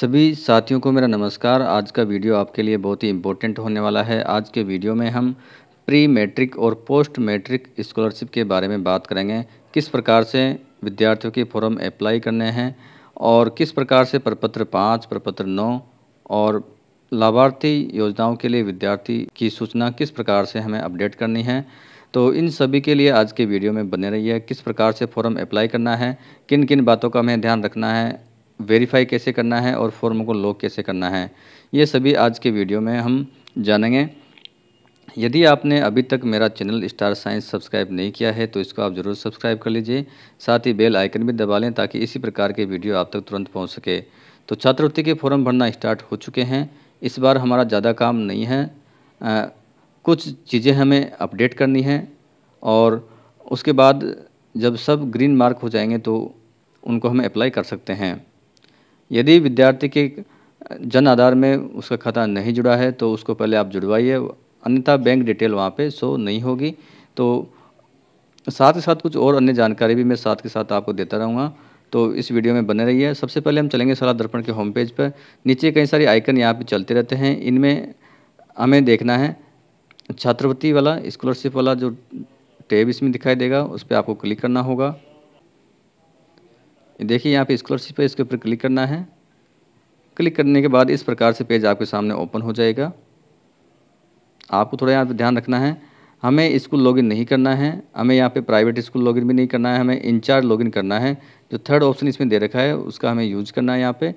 सभी साथियों को मेरा नमस्कार आज का वीडियो आपके लिए बहुत ही इम्पोर्टेंट होने वाला है आज के वीडियो में हम प्री मैट्रिक और पोस्ट मैट्रिक स्कॉलरशिप के बारे में बात करेंगे किस प्रकार से विद्यार्थियों के फॉर्म अप्लाई करने हैं और किस प्रकार से प्रपत्र पाँच प्रपत्र नौ और लाभार्थी योजनाओं के लिए विद्यार्थी की सूचना किस प्रकार से हमें अपडेट करनी है तो इन सभी के लिए आज के वीडियो में बने रहिए किस प्रकार से फॉर्म अप्लाई करना है किन किन बातों का हमें ध्यान रखना है वेरीफाई कैसे करना है और फॉर्म को लॉक कैसे करना है ये सभी आज के वीडियो में हम जानेंगे यदि आपने अभी तक मेरा चैनल स्टार साइंस सब्सक्राइब नहीं किया है तो इसको आप ज़रूर सब्सक्राइब कर लीजिए साथ ही बेल आइकन भी दबा लें ताकि इसी प्रकार के वीडियो आप तक तुरंत पहुंच सके तो छात्रवृत्ति के फॉर्म भरना स्टार्ट हो चुके हैं इस बार हमारा ज़्यादा काम नहीं है आ, कुछ चीज़ें हमें अपडेट करनी हैं और उसके बाद जब सब ग्रीन मार्क हो जाएंगे तो उनको हम अप्लाई कर सकते हैं यदि विद्यार्थी के जन आधार में उसका खाता नहीं जुड़ा है तो उसको पहले आप जुड़वाइए अन्यथा बैंक डिटेल वहाँ पे शो नहीं होगी तो साथ ही साथ कुछ और अन्य जानकारी भी मैं साथ के साथ आपको देता रहूँगा तो इस वीडियो में बने रहिए सबसे पहले हम चलेंगे सलाह दर्पण के होम पेज पर नीचे कई सारे आइकन यहाँ पर चलते रहते हैं इनमें हमें देखना है छात्रवृत्ति वाला स्कॉलरशिप वाला जो टेब इसमें दिखाई देगा उस पर आपको क्लिक करना होगा देखिए यहाँ पे स्कॉलरशिप है इसके ऊपर क्लिक करना है क्लिक करने के बाद इस प्रकार से पेज आपके सामने ओपन हो जाएगा आपको थोड़ा यहाँ पर ध्यान रखना है हमें स्कूल लॉगिन नहीं करना है हमें यहाँ पे प्राइवेट स्कूल लॉगिन भी नहीं करना है हमें इंचार्ज लॉगिन करना है जो थर्ड ऑप्शन इसमें दे रखा है उसका हमें यूज करना है यहाँ पे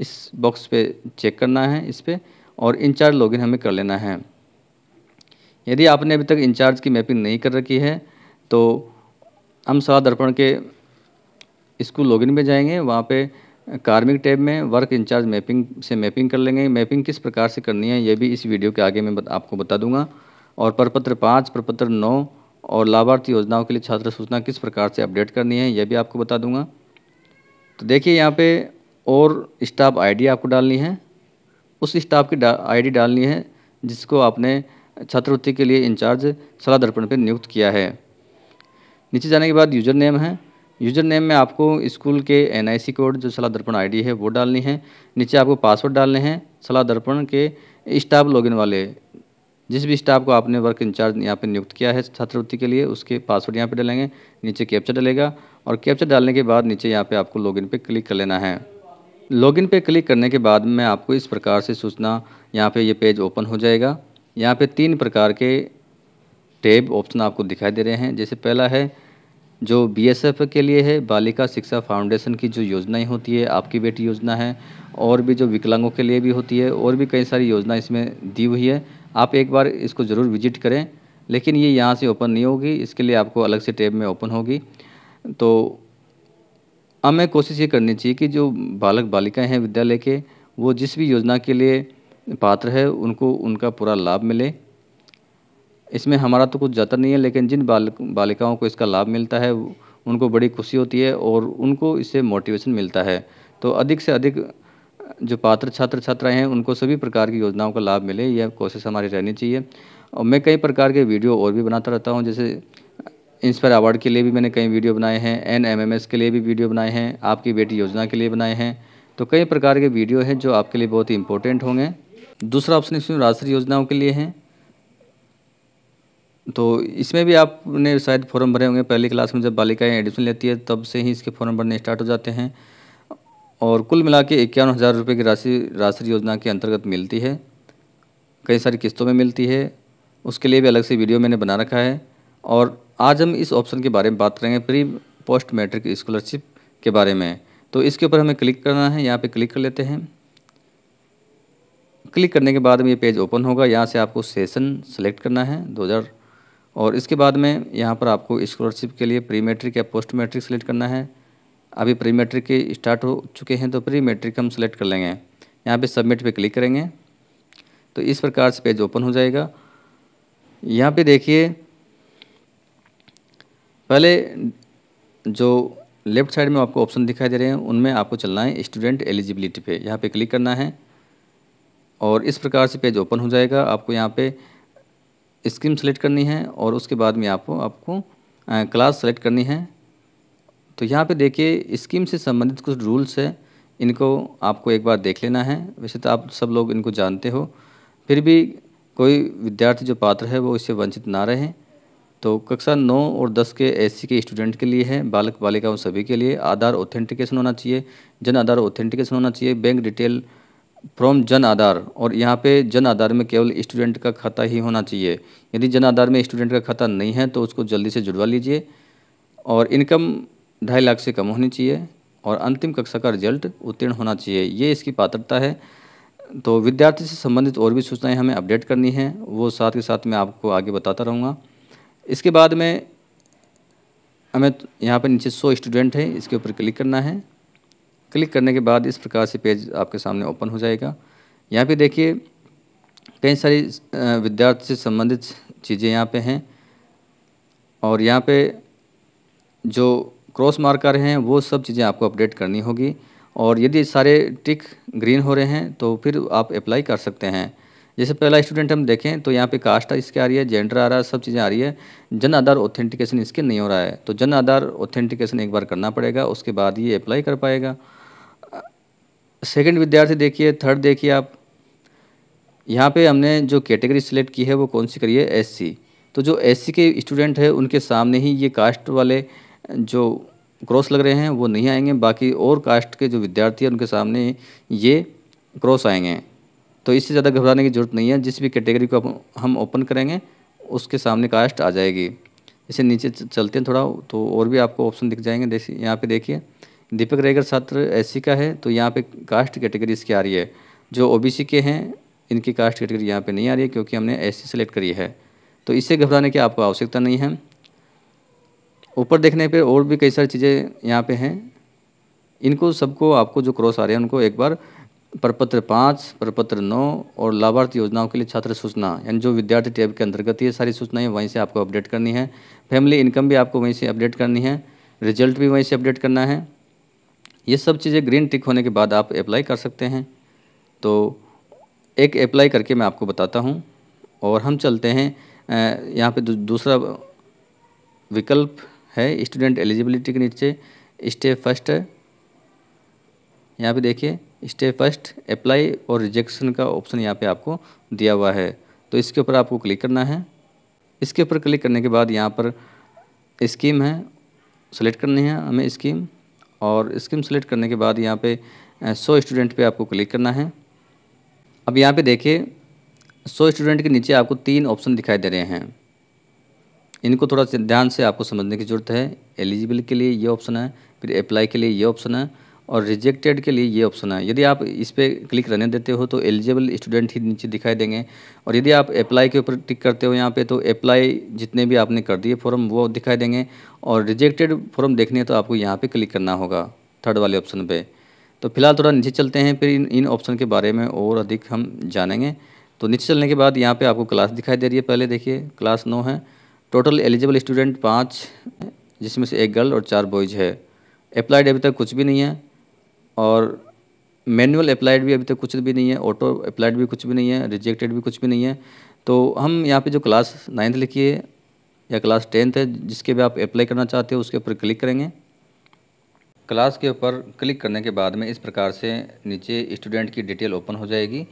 इस बॉक्स पे चेक करना है इस पर और इंचार्ज लॉगिन हमें कर लेना है यदि आपने अभी तक इंचार्ज की मैपिंग नहीं कर रखी है तो हम सवा दर्पण के इसको लॉगिन में जाएंगे वहाँ पे कार्मिक टैब में वर्क इंचार्ज मैपिंग से मैपिंग कर लेंगे मैपिंग किस प्रकार से करनी है ये भी इस वीडियो के आगे मैं बत, आपको बता दूंगा और प्रपत्र पाँच प्रपत्र नौ और लाभार्थी योजनाओं के लिए छात्र सूचना किस प्रकार से अपडेट करनी है यह भी आपको बता दूंगा तो देखिए यहाँ पे और स्टाफ आईडी आपको डालनी है उस स्टाफ की डा, आईडी डालनी है जिसको आपने छात्रवृत्ति के लिए इंचार्ज सलाह दर्पण पर नियुक्त किया है नीचे जाने के बाद यूजर नेम है यूज़र नेम में आपको स्कूल के एन कोड जो सलाह दर्पण आई है वो डालनी है नीचे आपको पासवर्ड डालने हैं सलाह दर्पण के स्टाफ लॉगिन वाले जिस भी स्टाफ को आपने वर्क इंचार्ज यहाँ पे नियुक्त किया है छात्रवृत्ति के लिए उसके पासवर्ड यहाँ पे डालेंगे नीचे कैप्चर डालेगा और कैप्चर डालने के बाद नीचे यहाँ पे आपको लॉगिन पे क्लिक कर लेना है लॉगिन पे क्लिक करने के बाद में आपको इस प्रकार से सूचना यहाँ पे ये पेज ओपन हो जाएगा यहाँ पर तीन प्रकार के टेब ऑप्शन आपको दिखाई दे रहे हैं जैसे पहला है जो बीएसएफ के लिए है बालिका शिक्षा फाउंडेशन की जो योजनाएं होती है आपकी बेटी योजना है और भी जो विकलांगों के लिए भी होती है और भी कई सारी योजना इसमें दी हुई है आप एक बार इसको ज़रूर विजिट करें लेकिन ये यहाँ से ओपन नहीं होगी इसके लिए आपको अलग से टैब में ओपन होगी तो हमें कोशिश ये करनी चाहिए कि जो बालक बालिकाएँ हैं विद्यालय के वो जिस भी योजना के लिए पात्र है उनको उनका पूरा लाभ मिले इसमें हमारा तो कुछ जाता नहीं है लेकिन जिन बाल बालिकाओं को इसका लाभ मिलता है उनको बड़ी खुशी होती है और उनको इससे मोटिवेशन मिलता है तो अधिक से अधिक जो पात्र छात्र छात्राएँ हैं उनको सभी प्रकार की योजनाओं का लाभ मिले यह कोशिश हमारी रहनी चाहिए और मैं कई प्रकार के वीडियो और भी बनाता रहता हूँ जैसे इंस्पायर अवार्ड के लिए भी मैंने कई वीडियो बनाए हैं एन एम एम एस के लिए भी वीडियो बनाए हैं आपकी बेटी योजना के लिए बनाए हैं तो कई प्रकार के वीडियो हैं जो आपके लिए बहुत ही इंपॉर्टेंट होंगे दूसरा ऑप्शन इसमें राष्ट्रीय योजनाओं के लिए हैं तो इसमें भी आपने शायद फॉर्म भरे होंगे पहली क्लास में जब बालिकाएँ एडमिशन लेती है तब से ही इसके फॉर्म भरने स्टार्ट हो जाते हैं और कुल मिला के इक्यावन हज़ार रुपये की राशि राष्ट्रीय योजना के अंतर्गत मिलती है कई सारी किस्तों में मिलती है उसके लिए भी अलग से वीडियो मैंने बना रखा है और आज हम इस ऑप्शन के बारे में बात करेंगे प्री पोस्ट मैट्रिक स्कॉलरशिप के बारे में तो इसके ऊपर हमें क्लिक करना है यहाँ पर क्लिक कर लेते हैं क्लिक करने के बाद में ये पेज ओपन होगा यहाँ से आपको सेशन सेलेक्ट करना है 2000 और इसके बाद में यहाँ पर आपको स्कॉलरशिप के लिए प्री मेट्रिक या पोस्ट मेट्रिक सेलेक्ट करना है अभी प्री मेट्रिक के स्टार्ट हो चुके हैं तो प्री मेट्रिक हम सेलेक्ट कर लेंगे यहाँ पे सबमिट पे क्लिक करेंगे तो इस प्रकार से पेज ओपन हो जाएगा यहाँ पे देखिए पहले जो लेफ़्ट साइड में आपको ऑप्शन दिखाई दे रहे हैं उनमें आपको चलना है स्टूडेंट एलिजिबिलिटी पे यहाँ पे क्लिक करना है और इस प्रकार से पेज ओपन हो जाएगा आपको यहाँ पे स्कीम सेलेक्ट करनी है और उसके बाद में आपको आपको क्लास सेलेक्ट करनी है तो यहाँ पे देखिए स्कीम से संबंधित कुछ रूल्स है इनको आपको एक बार देख लेना है वैसे तो आप सब लोग इनको जानते हो फिर भी कोई विद्यार्थी जो पात्र है वो इससे वंचित ना रहे तो कक्षा नौ और दस के एस के स्टूडेंट के लिए है बालक बालिकाओं सभी के लिए आधार ऑथेंटिकेशन होना चाहिए जन आधार ऑथेंटिकेशन होना चाहिए बैंक डिटेल फ्रॉम जन आधार और यहाँ पे जन आधार में केवल स्टूडेंट का खाता ही होना चाहिए यदि जन आधार में स्टूडेंट का खाता नहीं है तो उसको जल्दी से जुड़वा लीजिए और इनकम ढाई लाख से कम होनी चाहिए और अंतिम कक्षा का रिजल्ट उत्तीर्ण होना चाहिए ये इसकी पात्रता है तो विद्यार्थी से संबंधित और भी सूचनाएं हमें अपडेट करनी है वो साथ के साथ मैं आपको आगे बताता रहूँगा इसके बाद में हमें यहाँ पर नीचे सौ स्टूडेंट हैं इसके ऊपर क्लिक करना है क्लिक करने के बाद इस प्रकार से पेज आपके सामने ओपन हो जाएगा यहाँ पे देखिए कई सारी विद्यार्थी से संबंधित चीज़ें यहाँ पे हैं और यहाँ पे जो क्रॉस मार्कर हैं वो सब चीज़ें आपको अपडेट करनी होगी और यदि सारे टिक ग्रीन हो रहे हैं तो फिर आप अप्लाई कर सकते हैं जैसे पहला स्टूडेंट हम देखें तो यहाँ पे कास्ट इसके आ रही है जेंडर आ रहा है सब चीज़ें आ रही है जन आधार ऑथेंटिकेशन इसके नहीं हो रहा है तो जन आधार ऑथेंटिकेशन एक बार करना पड़ेगा उसके बाद ये अप्लाई कर पाएगा सेकंड विद्यार्थी देखिए थर्ड देखिए आप यहाँ पे हमने जो कैटेगरी सिलेक्ट की है वो कौन सी करी है एससी तो जो एससी के स्टूडेंट हैं उनके सामने ही ये कास्ट वाले जो क्रॉस लग रहे हैं वो नहीं आएंगे बाकी और कास्ट के जो विद्यार्थी हैं उनके सामने ये क्रॉस आएंगे तो इससे ज़्यादा घबराने की ज़रूरत नहीं है जिस भी कैटेगरी को हम ओपन करेंगे उसके सामने कास्ट आ जाएगी इसे नीचे चलते हैं थोड़ा तो और भी आपको ऑप्शन दिख जाएंगे देखिए यहाँ पे देखिए दीपक रेगर छात्र एस का है तो यहाँ पे कास्ट कैटेगरी इसकी आ रही है जो ओ के हैं इनकी कास्ट कैटेगरी यहाँ पे नहीं आ रही है क्योंकि हमने एस सेलेक्ट करी है तो इससे घबराने की आपको आवश्यकता नहीं है ऊपर देखने पे और भी कई सारी चीज़ें यहाँ पे हैं इनको सबको आपको जो क्रॉस आ रहे हैं उनको एक बार प्रपत्र पाँच प्रपत्र नौ और लाभार्थी योजनाओं के लिए छात्र सूचना यानी जो विद्यार्थी टैब के अंतर्गत ये सारी सूचनाएँ वहीं से आपको अपडेट करनी है फैमिली इनकम भी आपको वहीं से अपडेट करनी है रिजल्ट भी वहीं से अपडेट करना है ये सब चीज़ें ग्रीन टिक होने के बाद आप अप्लाई कर सकते हैं तो एक अप्लाई करके मैं आपको बताता हूँ और हम चलते हैं यहाँ पे दूसरा विकल्प है स्टूडेंट एलिजिबिलिटी के नीचे स्टे फर्स्ट यहाँ पे देखिए स्टेप फर्स्ट अप्लाई और रिजेक्शन का ऑप्शन यहाँ पे आपको दिया हुआ है तो इसके ऊपर आपको क्लिक करना है इसके ऊपर क्लिक करने के बाद यहाँ पर स्कीम है सेलेक्ट करनी है हमें स्कीम और स्कीम सेलेक्ट करने के बाद यहाँ पे सौ स्टूडेंट पे आपको क्लिक करना है अब यहाँ पे देखिए सौ स्टूडेंट के नीचे आपको तीन ऑप्शन दिखाई दे रहे हैं इनको थोड़ा ध्यान से आपको समझने की ज़रूरत है एलिजिबल के लिए ये ऑप्शन है फिर अप्लाई के लिए ये ऑप्शन है और रिजेक्टेड के लिए ये ऑप्शन है यदि आप इस पर क्लिक रहने देते हो तो एलिजिबल स्टूडेंट ही नीचे दिखाई देंगे और यदि आप अप्लाई के ऊपर टिक करते हो यहाँ पे तो अप्लाई जितने भी आपने कर दिए फॉर्म वो दिखाई देंगे और रिजेक्टेड फॉर्म देखने है तो आपको यहाँ पर क्लिक करना होगा थर्ड वाले ऑप्शन पर तो फिलहाल थोड़ा नीचे चलते हैं फिर इन इन ऑप्शन के बारे में और अधिक हम जानेंगे तो नीचे चलने के बाद यहाँ पर आपको क्लास दिखाई दे रही है पहले देखिए क्लास नौ है टोटल एलिजिबल स्टूडेंट पाँच जिसमें से एक गर्ल और चार बॉयज़ है अप्लाइड अभी तक कुछ भी नहीं है और मैनुअल अप्लाइड भी अभी तक कुछ भी नहीं है ऑटो अप्लाइड भी कुछ भी नहीं है रिजेक्टेड भी कुछ भी नहीं है तो हम यहाँ पे जो क्लास नाइन्थ लिखी है या क्लास टेंथ है जिसके भी आप अप्लाई करना चाहते हो उसके ऊपर क्लिक करेंगे क्लास के ऊपर क्लिक करने के बाद में इस प्रकार से नीचे स्टूडेंट की डिटेल ओपन हो जाएगी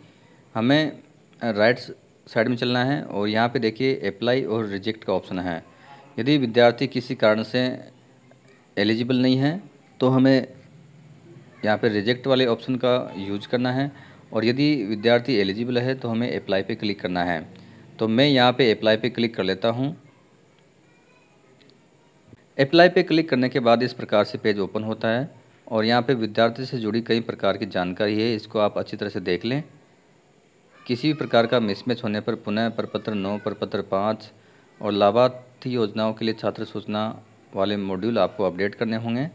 हमें राइट साइड में चलना है और यहाँ पे देखिए अप्लाई और रिजेक्ट का ऑप्शन है यदि विद्यार्थी किसी कारण से एलिजिबल नहीं है तो हमें यहाँ पर रिजेक्ट वाले ऑप्शन का यूज करना है और यदि विद्यार्थी एलिजिबल है तो हमें अप्लाई पे क्लिक करना है तो मैं यहाँ पे अप्लाई पे क्लिक कर लेता हूँ अप्लाई पे क्लिक करने के बाद इस प्रकार से पेज ओपन होता है और यहाँ पे विद्यार्थी से जुड़ी कई प्रकार की जानकारी है इसको आप अच्छी तरह से देख लें किसी भी प्रकार का मिसमैच होने पर पुनः प्रपत्र नौ प्रपत्र पाँच और लाभार्थी योजनाओं के लिए छात्र सूचना वाले मॉड्यूल आपको अपडेट करने होंगे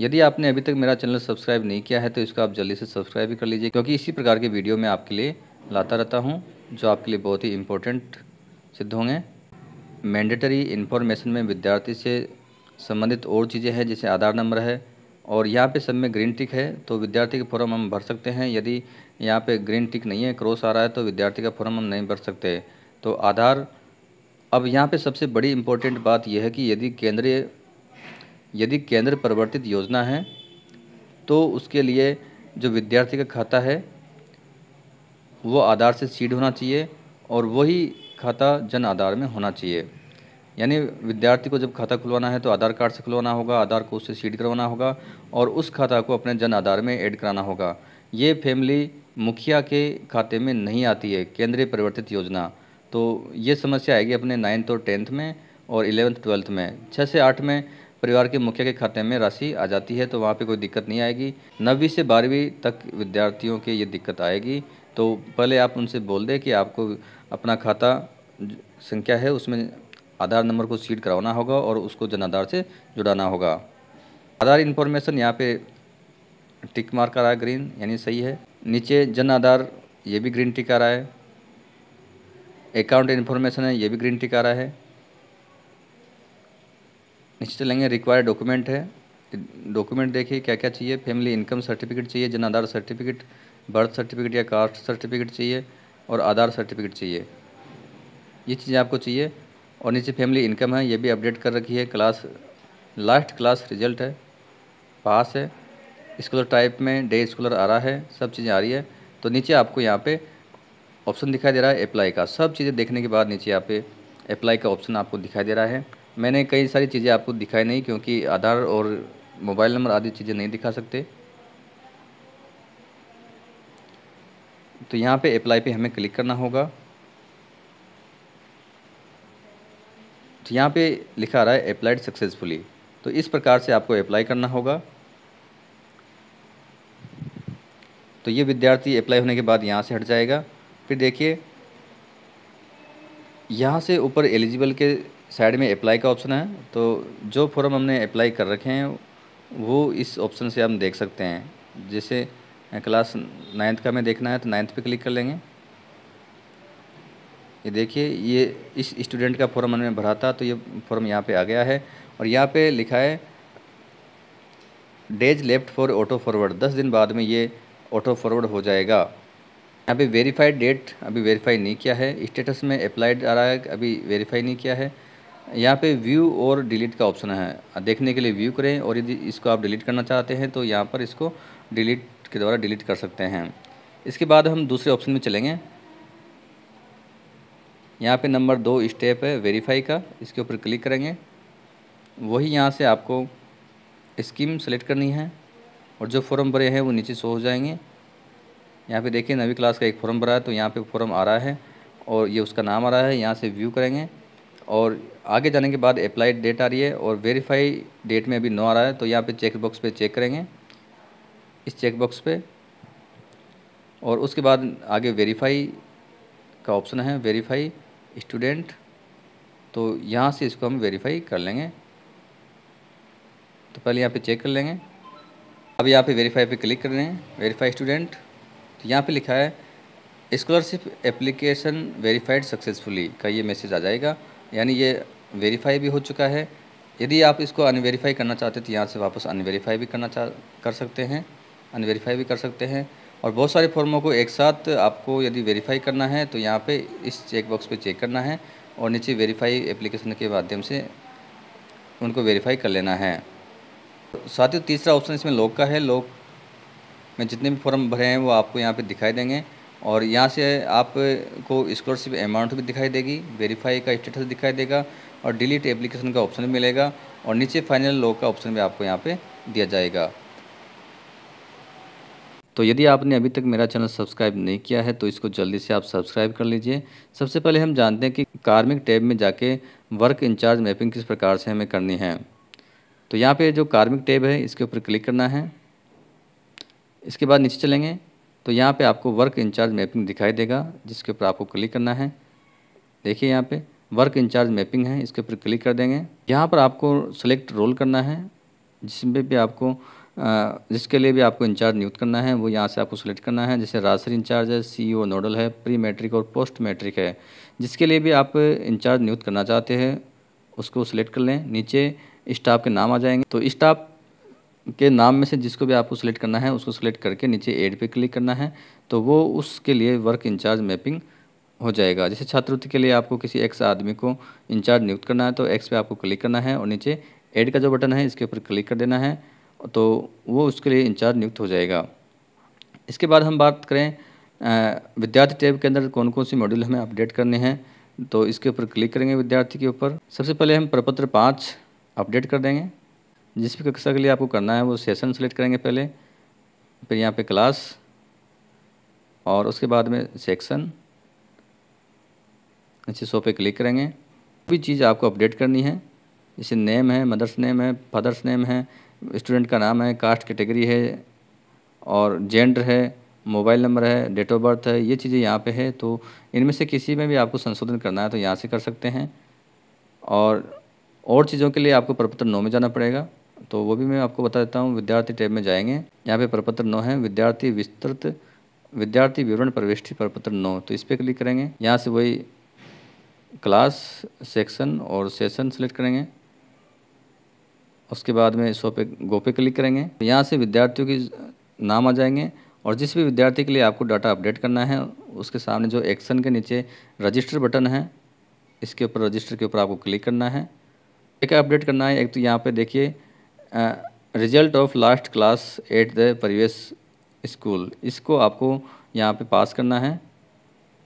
यदि आपने अभी तक मेरा चैनल सब्सक्राइब नहीं किया है तो इसको आप जल्दी से सब्सक्राइब भी कर लीजिए क्योंकि इसी प्रकार के वीडियो मैं आपके लिए लाता रहता हूँ जो आपके लिए बहुत ही इम्पोर्टेंट सिद्ध होंगे मैंडेटरी इन्फॉर्मेशन में विद्यार्थी से संबंधित और चीज़ें हैं जैसे आधार नंबर है और यहाँ पे सब में ग्रीन टिक है तो विद्यार्थी के फॉर्म हम भर सकते हैं यदि यहाँ पे ग्रीन टिक नहीं है क्रॉस आ रहा है तो विद्यार्थी का फॉर्म हम नहीं भर सकते तो आधार अब यहाँ पे सबसे बड़ी इम्पोर्टेंट बात यह है कि यदि केंद्रीय यदि केंद्र प्रवर्तित योजना है तो उसके लिए जो विद्यार्थी का खाता है वो आधार से सीड होना चाहिए और वही खाता जन आधार में होना चाहिए यानी विद्यार्थी को जब खाता खुलवाना है तो आधार कार्ड से खुलवाना होगा आधार को उससे सीड करवाना होगा और उस खाता को अपने जन आधार में ऐड कराना होगा ये फैमिली मुखिया के खाते में नहीं आती है केंद्रीय परिवर्तित योजना तो ये समस्या आएगी अपने नाइन्थ और टेंथ में और इलेवेंथ ट्वेल्थ में छः से आठ में परिवार के मुखिया के खाते में राशि आ जाती है तो वहाँ पे कोई दिक्कत नहीं आएगी नवीं से बारहवीं तक विद्यार्थियों के ये दिक्कत आएगी तो पहले आप उनसे बोल दें कि आपको अपना खाता संख्या है उसमें आधार नंबर को सीड करवाना होगा और उसको जनाधार से जुड़ाना होगा आधार इन्फॉर्मेशन यहाँ पे टिक मार कर रहा है ग्रीन यानी सही है नीचे जन आधार ये भी ग्रीन टिक आ रहा है अकाउंट इन्फॉर्मेशन है ये भी ग्रीन टिक आ रहा है निश्चित लेंगे रिक्वायर्ड डॉक्यूमेंट है डॉक्यूमेंट देखिए क्या क्या चाहिए फैमिली इनकम सर्टिफिकेट चाहिए Jan Aadhaar certificate birth certificate या कास्ट सर्टिफिकेट चाहिए और आधार सर्टिफिकेट चाहिए ये चीज़ें आपको चाहिए और नीचे फैमिली इनकम है ये भी अपडेट कर रखी है क्लास लास्ट क्लास रिजल्ट है पास है स्कूलर टाइप में डे स्कूलर आ रहा है सब चीज़ें आ रही है तो नीचे आपको यहाँ पे ऑप्शन दिखाई दे रहा है अप्लाई का सब चीज़ें देखने के बाद नीचे यहाँ पे अप्लाई का ऑप्शन आपको दिखाई दे रहा है मैंने कई सारी चीज़ें आपको दिखाई नहीं क्योंकि आधार और मोबाइल नंबर आदि चीज़ें नहीं दिखा सकते तो यहाँ पे अप्लाई पे हमें क्लिक करना होगा तो यहाँ पे लिखा आ रहा है अप्लाइड सक्सेसफुली तो इस प्रकार से आपको अप्लाई करना होगा तो ये विद्यार्थी अप्लाई होने के बाद यहाँ से हट जाएगा फिर देखिए यहाँ से ऊपर एलिजिबल के साइड में अप्लाई का ऑप्शन है तो जो फॉर्म हमने अप्लाई कर रखे हैं वो इस ऑप्शन से हम देख सकते हैं जैसे क्लास नाइन्थ का हमें देखना है तो नाइन्थ पे क्लिक कर लेंगे ये देखिए ये इस स्टूडेंट का फॉर्म हमने भरा था तो ये फॉर्म यहाँ पे आ गया है और यहाँ पे लिखा है days left for auto forward दस दिन बाद में ये ऑटो फॉरवर्ड हो जाएगा यहाँ पे वेरीफाइड डेट अभी वेरीफाई नहीं किया है स्टेटस में अप्लाइड आ रहा है अभी वेरीफाई नहीं किया है यहाँ पे व्यू और डिलीट का ऑप्शन है देखने के लिए व्यू करें और यदि इसको आप डिलीट करना चाहते हैं तो यहाँ पर इसको डिलीट के द्वारा डिलीट कर सकते हैं इसके बाद हम दूसरे ऑप्शन में चलेंगे यहाँ पे नंबर दो स्टेप है वेरीफाई का इसके ऊपर क्लिक करेंगे वही यहाँ से आपको स्कीम सेलेक्ट करनी है और जो फॉर्म भरे हैं वो नीचे शो हो जाएंगे यहाँ पे देखिए नवी क्लास का एक फॉर्म भरा है तो यहाँ पे फॉर्म आ रहा है और ये उसका नाम आ रहा है यहाँ से व्यू करेंगे और आगे जाने के बाद अप्लाइड डेट आ रही है और वेरीफाई डेट में अभी नो आ रहा है तो यहाँ पे चेक बॉक्स पे चेक करेंगे इस चेक बॉक्स पे और उसके बाद आगे वेरीफाई का ऑप्शन है वेरीफाई स्टूडेंट तो यहाँ से इसको हम वेरीफाई कर लेंगे तो पहले यहाँ पे चेक कर लेंगे अब यहाँ पे वेरीफाई पे क्लिक कर रहे हैं वेरीफाई स्टूडेंट तो यहाँ पे लिखा है स्कॉलरशिप एप्लीकेशन वेरीफाइड सक्सेसफुली का ये मैसेज आ जाएगा यानी ये वेरीफाई भी हो चुका है यदि आप इसको अनवेरीफाई करना चाहते तो यहाँ से वापस अनवेरीफाई भी करना चाह कर सकते हैं अनवेरीफाई भी कर सकते हैं और बहुत सारे फॉर्मों को एक साथ आपको यदि वेरीफाई करना है तो यहाँ पे इस चेकबॉक्स पे चेक करना है और नीचे वेरीफाई एप्लीकेशन के माध्यम से उनको वेरीफाई कर लेना है साथ ही तीसरा ऑप्शन इसमें लोक का है लोक में जितने भी फॉर्म भरे हैं वो आपको यहाँ पर दिखाई देंगे और यहाँ से आपको स्कॉलरशिप अमाउंट भी दिखाई देगी वेरीफाई का स्टेटस दिखाई देगा और डिलीट एप्लीकेशन का ऑप्शन मिलेगा और नीचे फाइनल लॉ का ऑप्शन भी आपको यहाँ पे दिया जाएगा तो यदि आपने अभी तक मेरा चैनल सब्सक्राइब नहीं किया है तो इसको जल्दी से आप सब्सक्राइब कर लीजिए सबसे पहले हम जानते हैं कि कार्मिक टैब में जाके वर्क इंचार्ज मैपिंग किस प्रकार से हमें करनी है तो यहाँ पर जो कार्मिक टैब है इसके ऊपर क्लिक करना है इसके बाद नीचे चलेंगे तो यहाँ पे आपको वर्क इंचार्ज मैपिंग दिखाई देगा जिसके ऊपर आपको क्लिक करना है देखिए यहाँ पे वर्क इंचार्ज मैपिंग है इसके ऊपर क्लिक कर देंगे यहाँ पर आपको सेलेक्ट रोल करना है जिसमें भी आपको जिसके लिए भी आपको इंचार्ज नियुक्त करना है वो यहाँ से आपको सेलेक्ट करना है जैसे राजसर इंचार्ज है सी नोडल e है प्री मैट्रिक और पोस्ट मैट्रिक है जिसके लिए भी आप इंचार्ज नियुक्त करना चाहते हैं उसको सेलेक्ट कर लें नीचे स्टाफ के नाम आ जाएंगे तो स्टाफ के नाम में से जिसको भी आपको सेलेक्ट करना है उसको सेलेक्ट करके नीचे एड पे क्लिक करना है तो वो उसके लिए वर्क इंचार्ज मैपिंग हो जाएगा जैसे छात्रवृत्ति के लिए आपको किसी एक्स आदमी को इंचार्ज नियुक्त करना है तो एक्स पे आपको क्लिक करना है और नीचे एड का जो बटन है इसके ऊपर क्लिक कर देना है तो वो उसके लिए इंचार्ज नियुक्त हो जाएगा इसके बाद हम बात करें विद्यार्थी टैब के अंदर कौन कौन सी मॉड्यूल हमें अपडेट करने हैं तो इसके ऊपर क्लिक करेंगे विद्यार्थी के ऊपर सबसे पहले हम प्रपत्र पाँच अपडेट कर देंगे जिस भी कक्षा के लिए आपको करना है वो सेशन सेलेक्ट करेंगे पहले फिर यहाँ पे क्लास और उसके बाद में सेक्शन अच्छे सो पे क्लिक करेंगे भी चीज़ आपको अपडेट करनी है जैसे नेम है मदर्स नेम है फादर्स नेम है स्टूडेंट का नाम है कास्ट कैटेगरी है और जेंडर है मोबाइल नंबर है डेट ऑफ बर्थ है ये चीज़ें यहाँ पे है तो इनमें से किसी में भी आपको संशोधन करना है तो यहाँ से कर सकते हैं और और चीज़ों के लिए आपको प्रपत्र नौ में जाना पड़ेगा तो वो भी मैं आपको बता देता हूँ विद्यार्थी टैब में जाएंगे यहाँ पे प्रपत्र नौ है विद्यार्थी विस्तृत विद्यार्थी विवरण प्रविष्टि प्रपत्र नौ तो इस पर क्लिक करेंगे यहाँ से वही क्लास सेक्शन और सेशन सेलेक्ट करेंगे उसके बाद में सो पे गो पे क्लिक करेंगे यहाँ से विद्यार्थियों की नाम आ जाएंगे और जिस भी विद्यार्थी के लिए आपको डाटा अपडेट करना है उसके सामने जो एक्शन के नीचे रजिस्टर बटन है इसके ऊपर रजिस्टर के ऊपर आपको क्लिक करना है एक अपडेट करना है एक तो यहाँ पे देखिए result of last class at the previous school इसको आपको यहाँ पे पास करना है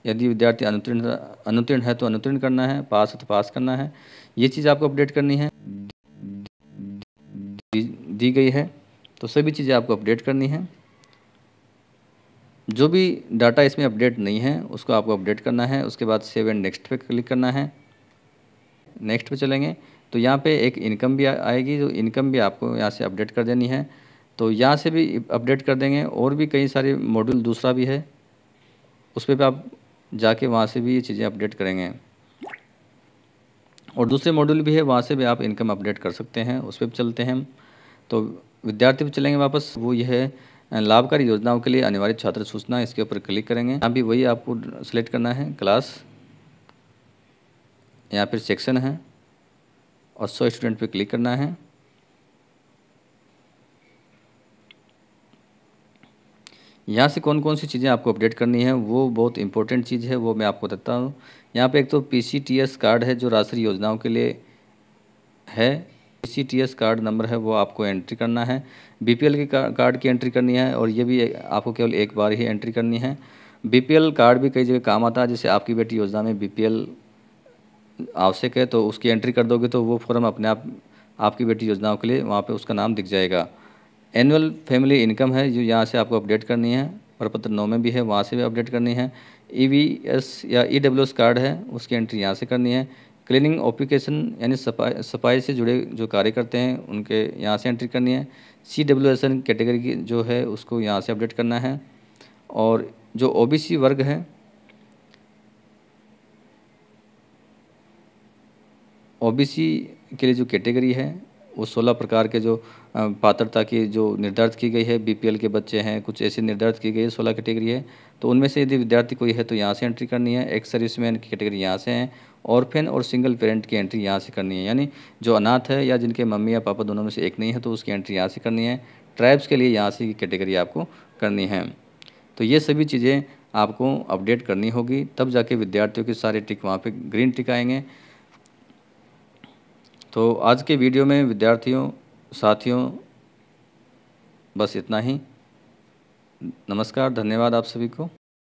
यदि विद्यार्थी अनुत्तीर्ण अनुत्तीर्ण है तो अनुत्तीर्ण करना है पास है तो पास करना है ये चीज़ आपको अपडेट करनी है दी गई है तो सभी चीज़ें आपको अपडेट करनी है जो भी डाटा इसमें अपडेट नहीं है उसको आपको अपडेट करना है उसके बाद सेव एंड नेक्स्ट पे क्लिक करना है नेक्स्ट पे चलेंगे तो यहाँ पे एक इनकम भी आएगी जो इनकम भी आपको यहाँ से अपडेट कर देनी है तो यहाँ से भी अपडेट कर देंगे और भी कई सारे मॉड्यूल दूसरा भी है उस पर भी आप जाके वहाँ से भी ये चीज़ें अपडेट करेंगे और दूसरे मॉड्यूल भी है वहाँ से भी आप इनकम अपडेट कर सकते हैं उस पर चलते हैं तो विद्यार्थी भी चलेंगे वापस वो यह है लाभकारी योजनाओं के लिए अनिवार्य छात्र सूचना इसके ऊपर क्लिक करेंगे यहाँ भी वही आपको सेलेक्ट करना है क्लास यहाँ फिर सेक्शन है और सौ स्टूडेंट पे क्लिक करना है यहाँ से कौन कौन सी चीज़ें आपको अपडेट करनी है वो बहुत इंपॉर्टेंट चीज़ है वो मैं आपको बताता हूँ यहाँ पे एक तो पी कार्ड है जो राष्ट्रीय योजनाओं के लिए है पी कार्ड नंबर है वो आपको एंट्री करना है बी के कार्ड की एंट्री करनी है और ये भी आपको केवल एक बार ही एंट्री करनी है बी कार्ड भी कई जगह काम आता है जैसे आपकी बेटी योजना में बी आवश्यक है तो उसकी एंट्री कर दोगे तो वो फॉर्म अपने आप आपकी बेटी योजनाओं के लिए वहाँ पे उसका नाम दिख जाएगा एनुअल फैमिली इनकम है जो यहाँ से आपको अपडेट करनी है प्रपत्र नौ में भी है वहाँ से भी अपडेट करनी है ई वी एस या ई डब्ल्यू एस कार्ड है उसकी एंट्री यहाँ से करनी है क्लीनिंग ऑप्लिकेशन यानी सफाई सफाई से जुड़े जो कार्य करते हैं उनके यहाँ से एंट्री करनी है C W S N category की जो है उसको यहाँ से अपडेट करना है और जो ओ बी सी वर्ग है ओबीसी के लिए जो कैटेगरी है वो सोलह प्रकार के जो पात्रता की जो निर्धारित की गई है बीपीएल के बच्चे हैं कुछ ऐसे निर्धारित की गई है सोलह कैटेगरी है तो उनमें से यदि विद्यार्थी कोई है तो यहाँ से एंट्री करनी है एक्स सर्विसमैन की कैटेगरी यहाँ से है ऑर्फेन और सिंगल पेरेंट की एंट्री यहाँ से करनी है यानी जो अनाथ है या जिनके मम्मी या पापा दोनों में से एक नहीं है तो उसकी एंट्री यहाँ से करनी है ट्राइब्स के लिए यहाँ से कैटेगरी आपको करनी है तो ये सभी चीज़ें आपको अपडेट करनी होगी तब जाके विद्यार्थियों के सारे टिक वहाँ पे ग्रीन टिक आएंगे तो आज के वीडियो में विद्यार्थियों साथियों बस इतना ही नमस्कार धन्यवाद आप सभी को